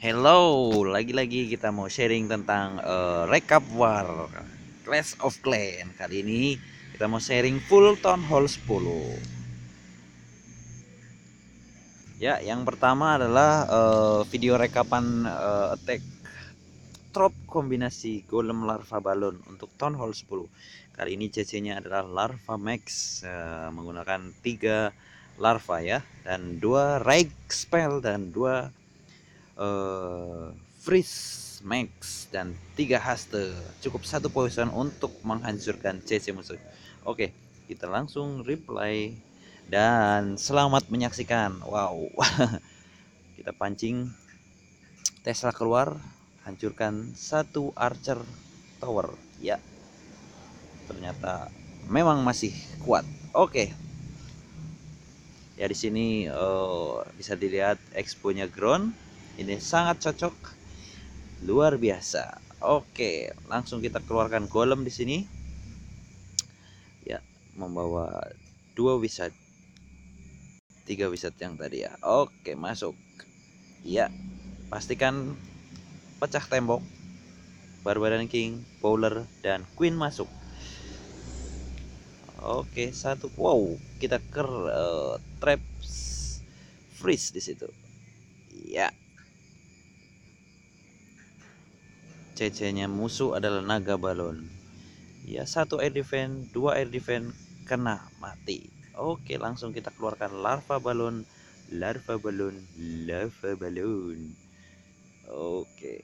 Hello, lagi-lagi kita mau sharing tentang uh, eh, recap war Clash of Clan. Kali ini kita mau sharing full town hall 10. Ya, yang pertama adalah uh, video rekapan uh, attack trop kombinasi golem larva balon untuk town hall 10. Kali ini CC-nya adalah larva max uh, menggunakan 3 larva ya dan 2 rage spell dan 2 uh, eh, freeze max dan tiga haste cukup satu poison untuk menghancurkan CC musuh oke okay, kita langsung reply dan selamat menyaksikan wow kita pancing Tesla keluar hancurkan satu archer tower ya ternyata memang masih kuat oke okay. ya di sini uh, bisa dilihat exponya ground ini sangat cocok luar biasa oke langsung kita keluarkan golem di sini ya membawa dua wizard tiga wizard yang tadi ya oke masuk ya pastikan pecah tembok Barbarian King, Bowler, dan Queen masuk. Oke, satu. Wow, kita ker uh, eh, trap freeze di situ. Ya, CC-nya musuh adalah naga balon. Ya, satu air defense, dua air defense kena mati. Oke, langsung kita keluarkan larva balon, larva balon, larva balon. Oke.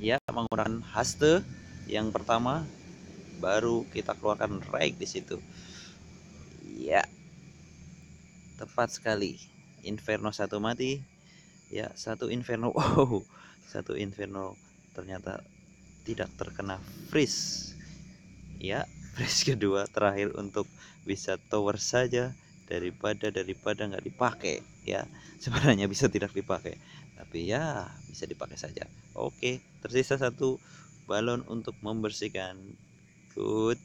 Ya, menggunakan haste yang pertama baru kita keluarkan raid di situ. Ya. Tepat sekali. Inferno satu mati, ya satu inferno wow satu inferno ternyata tidak terkena freeze ya freeze kedua terakhir untuk bisa tower saja daripada daripada nggak dipakai ya sebenarnya bisa tidak dipakai tapi ya bisa dipakai saja oke tersisa satu balon untuk membersihkan good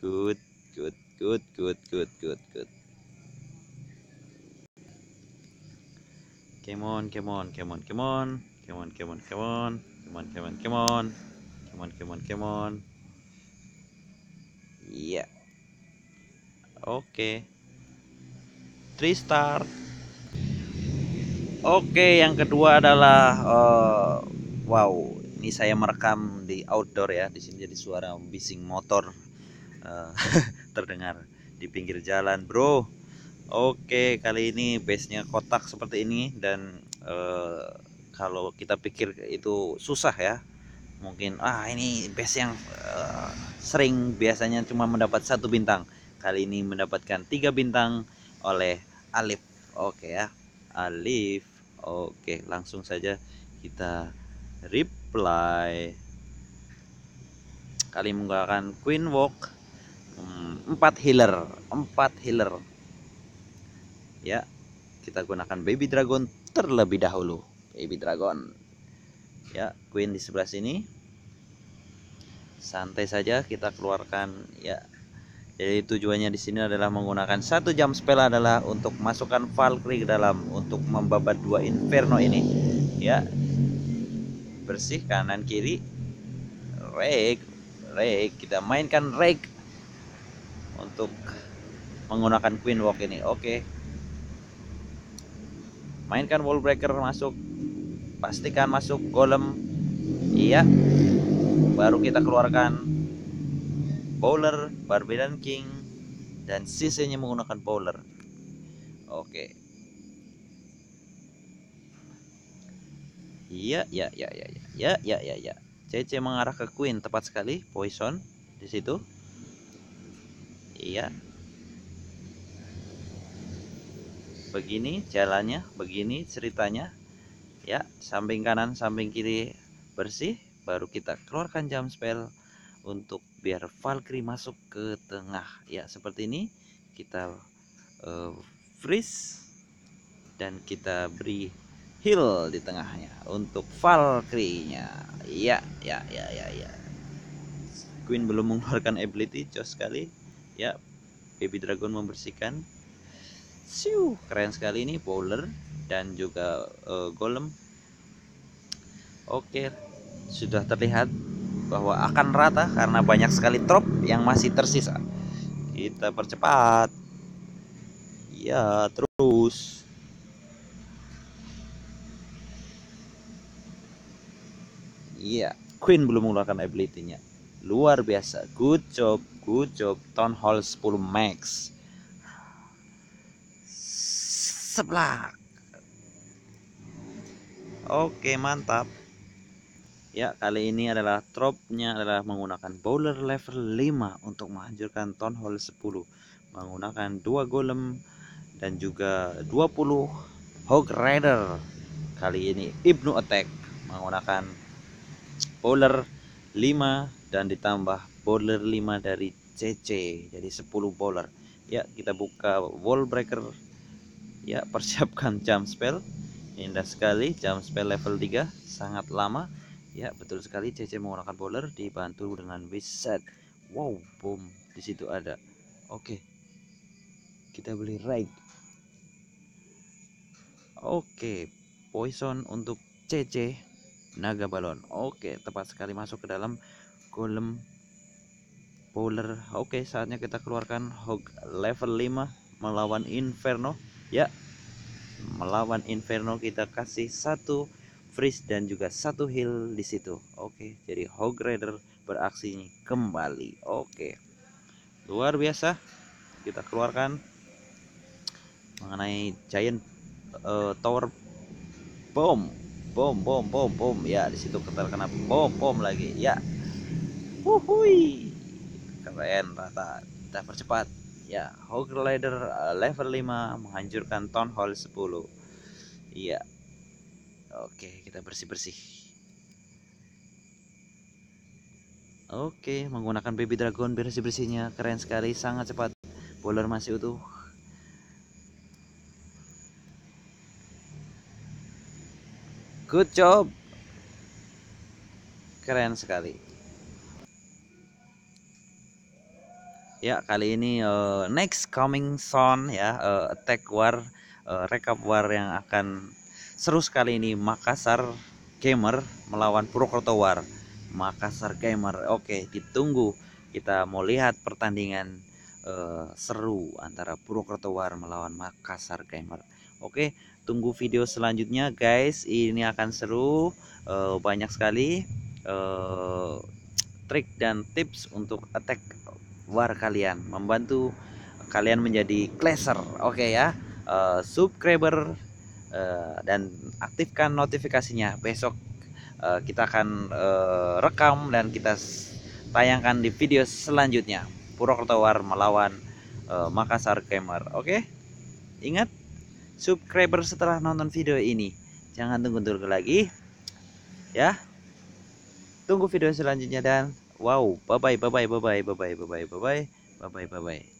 good good good good good good Come on, come on, come on, come on. Come on, come on, come on. Come on, come on, come on. Come on, come on, come on. Yeah. Oke. Okay. Three star. Oke, okay, yang kedua adalah wow, ini saya merekam di outdoor ya. Di sini jadi suara bising motor terdengar di pinggir jalan, Bro. Oke, kali ini base-nya kotak seperti ini dan e, kalau kita pikir itu susah ya. Mungkin ah ini base yang e, sering biasanya cuma mendapat satu bintang. Kali ini mendapatkan tiga bintang oleh Alif. Oke ya. Alif. Oke, langsung saja kita reply. Kali menggunakan Queen Walk hmm, empat healer, empat healer ya kita gunakan baby dragon terlebih dahulu baby dragon ya queen di sebelah sini santai saja kita keluarkan ya jadi tujuannya di sini adalah menggunakan satu jam spell adalah untuk masukkan Valkyrie ke dalam untuk membabat dua Inferno ini ya bersih kanan kiri rake rake kita mainkan rake untuk menggunakan Queen Walk ini oke okay mainkan wall breaker masuk pastikan masuk golem iya baru kita keluarkan bowler barbarian king dan sisanya menggunakan bowler oke iya ya ya ya ya ya ya ya ya CC mengarah ke queen tepat sekali poison di situ iya begini jalannya begini ceritanya ya samping kanan samping kiri bersih baru kita keluarkan jam spell untuk biar Valkyrie masuk ke tengah ya seperti ini kita uh, freeze dan kita beri heal di tengahnya untuk Valkyrie-nya. Ya, ya, ya, ya, ya. Queen belum mengeluarkan ability, jauh sekali. Ya, Baby Dragon membersihkan Siu, keren sekali ini bowler dan juga uh, golem. Oke, sudah terlihat bahwa akan rata karena banyak sekali trop yang masih tersisa. Kita percepat. Ya, terus. Iya, Queen belum mengeluarkan ability-nya. Luar biasa. Good job, good job. Town Hall 10 Max seblak oke mantap ya kali ini adalah tropnya adalah menggunakan bowler level 5 untuk menghancurkan town hall 10 menggunakan dua golem dan juga 20 hog rider kali ini Ibnu attack menggunakan bowler 5 dan ditambah bowler 5 dari CC jadi 10 bowler ya kita buka wall breaker ya persiapkan jump spell indah sekali jump spell level 3 sangat lama ya betul sekali CC menggunakan bowler dibantu dengan wizard wow boom disitu ada oke kita beli raid oke poison untuk CC naga balon oke tepat sekali masuk ke dalam golem bowler oke saatnya kita keluarkan hog level 5 melawan inferno ya melawan Inferno kita kasih satu freeze dan juga satu heal di situ oke jadi Hog Rider beraksi kembali oke luar biasa kita keluarkan mengenai giant uh, tower bom bom bom bom bom ya di situ kita kena bom bom lagi ya wuhui keren rata kita percepat ya hog rider eh, level 5 menghancurkan Town Hall 10 iya oke kita bersih-bersih oke menggunakan baby dragon bersih-bersihnya keren sekali sangat cepat bowler masih utuh good job keren sekali Ya, kali ini uh, next coming soon ya uh, eh, attack war uh, eh, recap war yang akan seru sekali ini Makassar Gamer melawan Purwokerto War. Makassar Gamer. Oke, ditunggu. Kita mau lihat pertandingan uh, seru antara Purwokerto War melawan Makassar Gamer. Oke, tunggu video selanjutnya guys. Ini akan seru uh, banyak sekali uh, trik dan tips untuk attack war kalian, membantu kalian menjadi klaser Oke okay ya. Uh, subscriber uh, dan aktifkan notifikasinya. Besok uh, kita akan uh, rekam dan kita tayangkan di video selanjutnya. Purwokerto War melawan uh, Makassar Gamer. Oke. Okay? Ingat subscriber setelah nonton video ini. Jangan tunggu-tunggu lagi. Ya. Tunggu video selanjutnya dan wow bye bye bye bye bye bye bye bye bye bye bye bye bye